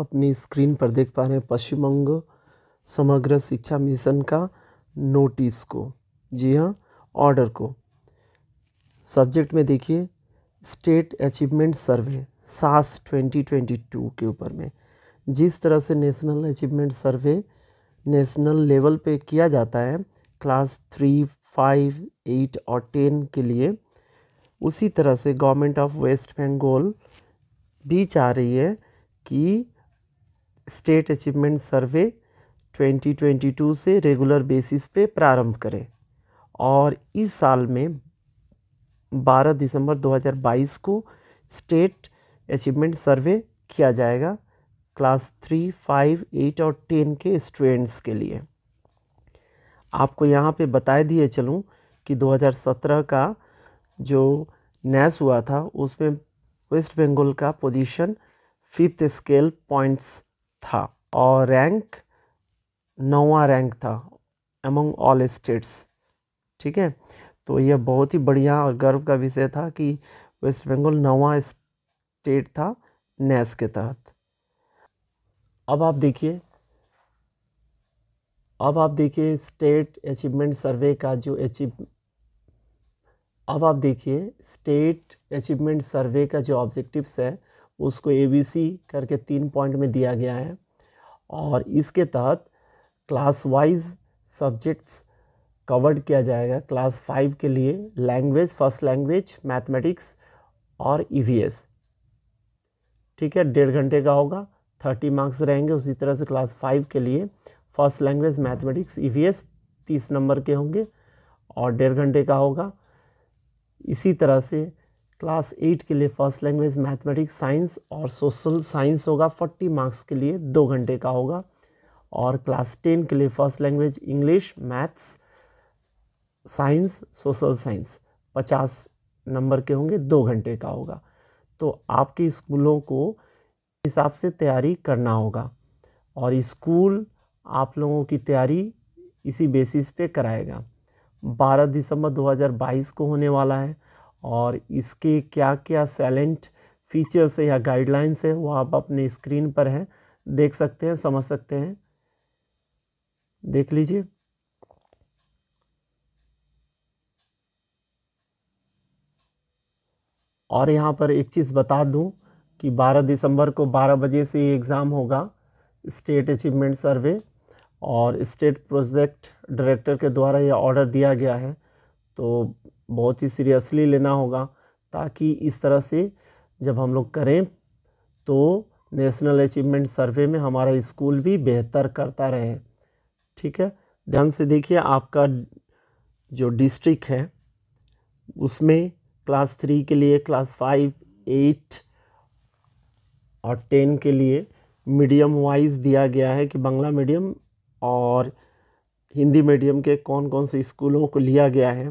अपनी स्क्रीन पर देख पा रहे हैं पश्चिम बंग समग्र शिक्षा मिशन का नोटिस को जी हाँ ऑर्डर को सब्जेक्ट में देखिए स्टेट अचीवमेंट सर्वे सास 2022 के ऊपर में जिस तरह से national achievement survey national level पे किया जाता है क्लास थ्री फाइव एट और टेन के लिए उसी तरह से गवर्नमेंट ऑफ वेस्ट बंगाल भी चाह रही है कि स्टेट अचीवमेंट सर्वे 2022 से रेगुलर बेसिस पे प्रारंभ करें और इस साल में 12 दिसंबर 2022 को स्टेट अचीवमेंट सर्वे किया जाएगा क्लास थ्री फाइव एट और टेन के स्टूडेंट्स के लिए आपको यहाँ पे बताए दिए चलूँ कि 2017 का जो नैस हुआ था उसमें वेस्ट बंगाल का पोजीशन फिफ्थ स्केल पॉइंट्स था और रैंक नौवा रैंक था एमंग ऑल स्टेट्स ठीक है तो यह बहुत ही बढ़िया और गर्व का विषय था कि वेस्ट बंगाल नौवा स्टेट था नैस e के तहत अब आप देखिए अब आप देखिए स्टेट अचीवमेंट सर्वे का जो अचीव अब आप देखिए स्टेट अचीवमेंट सर्वे का जो ऑब्जेक्टिव्स है उसको ए बी सी करके तीन पॉइंट में दिया गया है और इसके तहत क्लास वाइज सब्जेक्ट्स कवर्ड किया जाएगा क्लास फाइव के लिए लैंग्वेज फर्स्ट लैंग्वेज मैथमेटिक्स और ईवीएस e ठीक है डेढ़ घंटे का होगा थर्टी मार्क्स रहेंगे उसी तरह से क्लास फाइव के लिए फर्स्ट लैंग्वेज मैथमेटिक्स ईवीएस तीस नंबर के होंगे और डेढ़ घंटे का होगा इसी तरह से क्लास एट के लिए फर्स्ट लैंग्वेज मैथमेटिक्स साइंस और सोशल साइंस होगा फोर्टी मार्क्स के लिए दो घंटे का होगा और क्लास टेन के लिए first language English maths science social science पचास नंबर के होंगे दो घंटे का होगा तो आपके स्कूलों को हिसाब से तैयारी करना होगा और स्कूल आप लोगों की तैयारी इसी बेसिस पे कराएगा 12 दिसंबर 2022 को होने वाला है और इसके क्या क्या सैलेंट फीचर्स है या गाइडलाइंस है वो आप अपने स्क्रीन पर हैं देख सकते हैं समझ सकते हैं देख लीजिए और यहाँ पर एक चीज़ बता दूँ कि 12 दिसंबर को 12 बजे से ये एग्ज़ाम होगा स्टेट अचीवमेंट सर्वे और स्टेट प्रोजेक्ट डायरेक्टर के द्वारा यह ऑर्डर दिया गया है तो बहुत ही सीरियसली लेना होगा ताकि इस तरह से जब हम लोग करें तो नेशनल अचीवमेंट सर्वे में हमारा स्कूल भी बेहतर करता रहे ठीक है ध्यान से देखिए आपका जो डिस्ट्रिक्ट है उसमें क्लास थ्री के लिए क्लास फाइव एट और टेन के लिए मीडियम वाइज दिया गया है कि बांग्ला मीडियम और हिंदी मीडियम के कौन कौन से स्कूलों को लिया गया है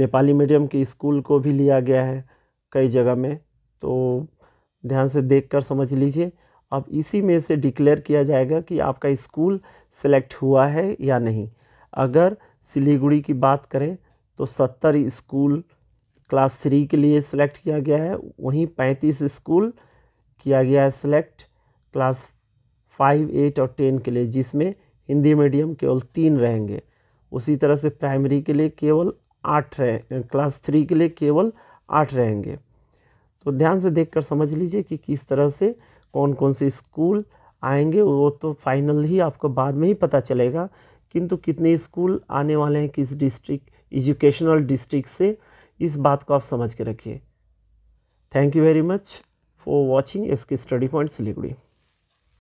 नेपाली मीडियम के स्कूल को भी लिया गया है कई जगह में तो ध्यान से देख कर समझ लीजिए अब इसी में से डिक्लेयर किया जाएगा कि आपका स्कूल सेलेक्ट हुआ है या नहीं अगर सिलीगुड़ी की बात करें तो सत्तर स्कूल क्लास थ्री के लिए सेलेक्ट किया गया है वहीं पैंतीस स्कूल किया गया है सेलेक्ट क्लास फाइव एट और टेन के लिए जिसमें हिंदी मीडियम केवल तीन रहेंगे उसी तरह से प्राइमरी के लिए केवल आठ रहे क्लास थ्री के लिए केवल आठ रहेंगे तो ध्यान से देखकर समझ लीजिए कि किस तरह से कौन कौन से स्कूल आएंगे वो तो फाइनल ही आपको बाद में ही पता चलेगा किंतु कितने स्कूल आने वाले हैं किस डिस्ट्रिक्ट एजुकेशनल डिस्ट्रिक्ट से इस बात को आप समझ के रखिए thank you very much for watching S K study point Siliguri